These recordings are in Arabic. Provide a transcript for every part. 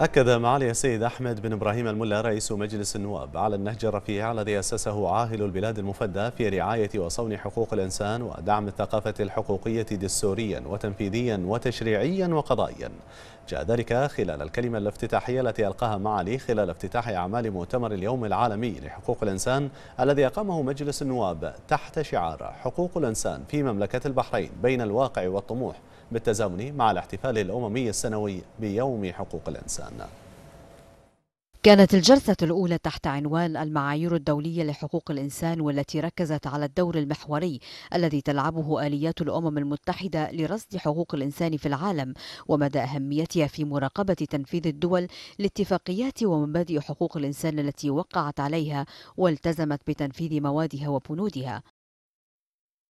أكد معالي السيد أحمد بن إبراهيم الملا رئيس مجلس النواب على النهج الرفيع الذي أسسه عاهل البلاد المفدى في رعاية وصون حقوق الإنسان ودعم الثقافة الحقوقية دستوريا وتنفيذيا وتشريعيا وقضائيا جاء ذلك خلال الكلمة الافتتاحية التي ألقاها معالي خلال افتتاح أعمال مؤتمر اليوم العالمي لحقوق الإنسان الذي أقامه مجلس النواب تحت شعار حقوق الإنسان في مملكة البحرين بين الواقع والطموح بالتزامن مع الاحتفال الأممي السنوي بيوم حقوق الإنسان كانت الجلسة الأولى تحت عنوان المعايير الدولية لحقوق الإنسان والتي ركزت على الدور المحوري الذي تلعبه آليات الأمم المتحدة لرصد حقوق الإنسان في العالم ومدى أهميتها في مراقبة تنفيذ الدول لاتفاقيات ومبادئ حقوق الإنسان التي وقعت عليها والتزمت بتنفيذ موادها وبنودها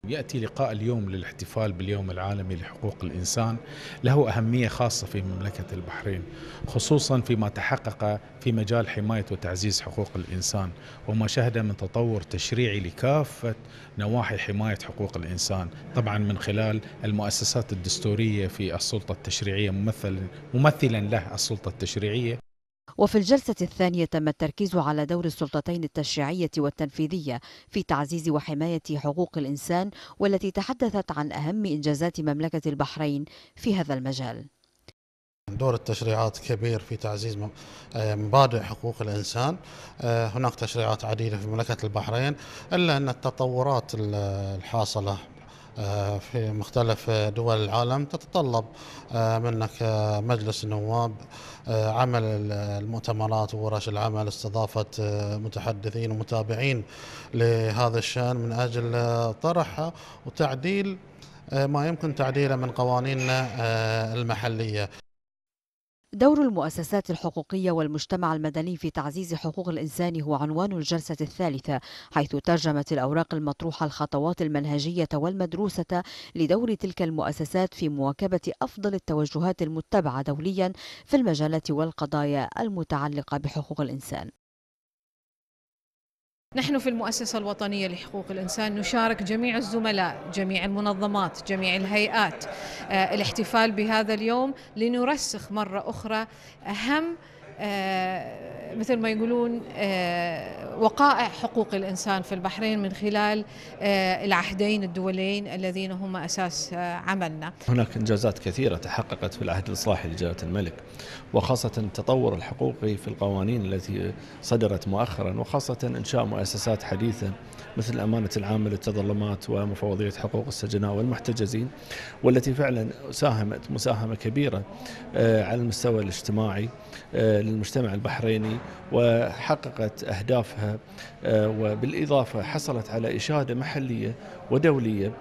يأتي لقاء اليوم للاحتفال باليوم العالمي لحقوق الإنسان له أهمية خاصة في مملكة البحرين خصوصا فيما تحقق في مجال حماية وتعزيز حقوق الإنسان وما شهد من تطور تشريعي لكافة نواحي حماية حقوق الإنسان طبعا من خلال المؤسسات الدستورية في السلطة التشريعية ممثلا ممثلا له السلطة التشريعية وفي الجلسة الثانية تم التركيز على دور السلطتين التشريعية والتنفيذية في تعزيز وحماية حقوق الإنسان والتي تحدثت عن أهم إنجازات مملكة البحرين في هذا المجال دور التشريعات كبير في تعزيز آه، مبادئ حقوق الانسان آه، هناك تشريعات عديده في مملكه البحرين الا ان التطورات الحاصله آه، في مختلف دول العالم تتطلب آه، منك آه، مجلس النواب عمل المؤتمرات وورش العمل استضافة متحدثين ومتابعين لهذا الشأن من أجل طرحه وتعديل ما يمكن تعديله من قوانيننا المحلية دور المؤسسات الحقوقية والمجتمع المدني في تعزيز حقوق الإنسان هو عنوان الجلسة الثالثة حيث ترجمت الأوراق المطروحة الخطوات المنهجية والمدروسة لدور تلك المؤسسات في مواكبة أفضل التوجهات المتبعة دوليا في المجالات والقضايا المتعلقة بحقوق الإنسان نحن في المؤسسة الوطنية لحقوق الإنسان نشارك جميع الزملاء جميع المنظمات جميع الهيئات آه، الاحتفال بهذا اليوم لنرسخ مرة أخرى أهم آه، مثل ما يقولون آه، وقائع حقوق الإنسان في البحرين من خلال آه، العهدين الدولين الذين هما أساس عملنا هناك إنجازات كثيرة تحققت في العهد الإصلاحي لجلالة الملك وخاصة التطور الحقوقي في القوانين التي صدرت مؤخرا وخاصة إنشاء مؤسسات حديثة مثل الأمانة العامة للتظلمات ومفوضية حقوق السجناء والمحتجزين والتي فعلا ساهمت مساهمة كبيرة على المستوى الاجتماعي للمجتمع البحريني وحققت أهدافها آه، وبالإضافة حصلت على إشادة محلية ودولية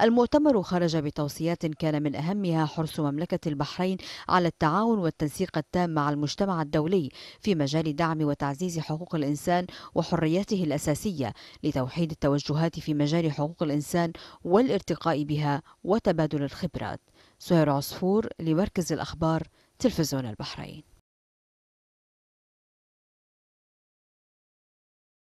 المؤتمر خرج بتوصيات كان من أهمها حرص مملكة البحرين على التعاون والتنسيق التام مع المجتمع الدولي في مجال دعم وتعزيز حقوق الإنسان وحرياته الأساسية لتوحيد التوجهات في مجال حقوق الإنسان والارتقاء بها وتبادل الخبرات سهير عصفور لمركز الأخبار تلفزيون البحرين